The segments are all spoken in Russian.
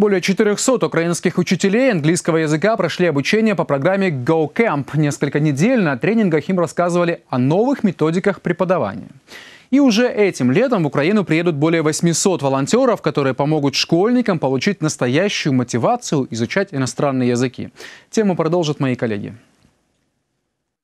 Более 400 украинских учителей английского языка прошли обучение по программе GoCamp Несколько недель на тренингах им рассказывали о новых методиках преподавания. И уже этим летом в Украину приедут более 800 волонтеров, которые помогут школьникам получить настоящую мотивацию изучать иностранные языки. Тему продолжат мои коллеги.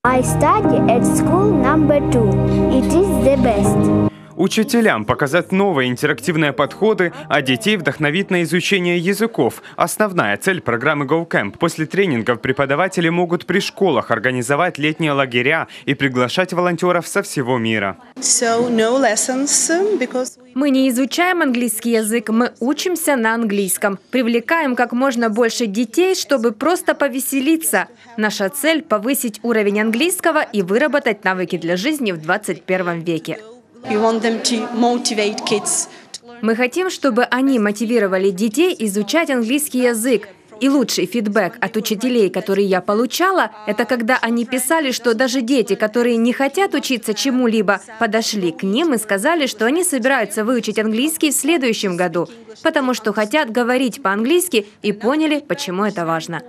I study at school number two. It is the best. Учителям показать новые интерактивные подходы, а детей вдохновить на изучение языков. Основная цель программы GoCamp. После тренингов преподаватели могут при школах организовать летние лагеря и приглашать волонтеров со всего мира. Um, мы не изучаем английский язык, мы учимся на английском. Привлекаем как можно больше детей, чтобы просто повеселиться. Наша цель – повысить уровень английского и выработать навыки для жизни в 21 веке. Мы хотим, чтобы они мотивировали детей изучать английский язык, и лучший фидбэк от учителей, который я получала, это когда они писали, что даже дети, которые не хотят учиться чему-либо, подошли к ним и сказали, что они собираются выучить английский в следующем году, потому что хотят говорить по-английски и поняли, почему это важно.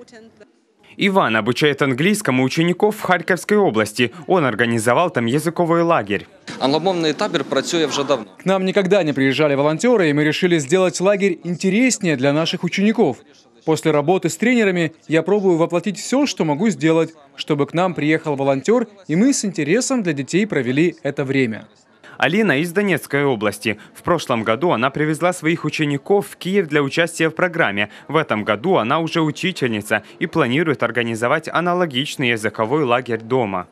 Иван обучает английскому учеников в Харьковской области. Он организовал там языковой лагерь. Англомовний табер працює уже давно. К нам никогда не приезжали волонтеры, и мы решили сделать лагерь интереснее для наших учеников. После работы с тренерами я пробую воплотить все, что могу сделать, чтобы к нам приехал волонтер, и мы с интересом для детей провели это время. Алина из Донецкой области. В прошлом году она привезла своих учеников в Киев для участия в программе. В этом году она уже учительница и планирует организовать аналогичный языковой лагерь дома.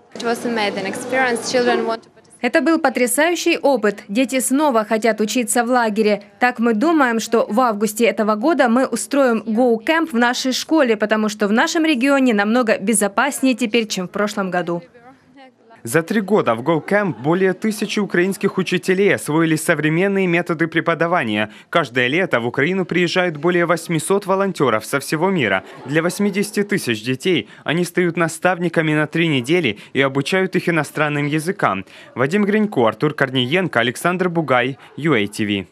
Это был потрясающий опыт. Дети снова хотят учиться в лагере. Так мы думаем, что в августе этого года мы устроим гоу Camp в нашей школе, потому что в нашем регионе намного безопаснее теперь, чем в прошлом году. За три года в GoCamp более тысячи украинских учителей освоили современные методы преподавания. Каждое лето в Украину приезжают более 800 волонтеров со всего мира. Для 80 тысяч детей они стают наставниками на три недели и обучают их иностранным языкам. Вадим Гринько, Артур Корниенко, Александр Бугай, UATV.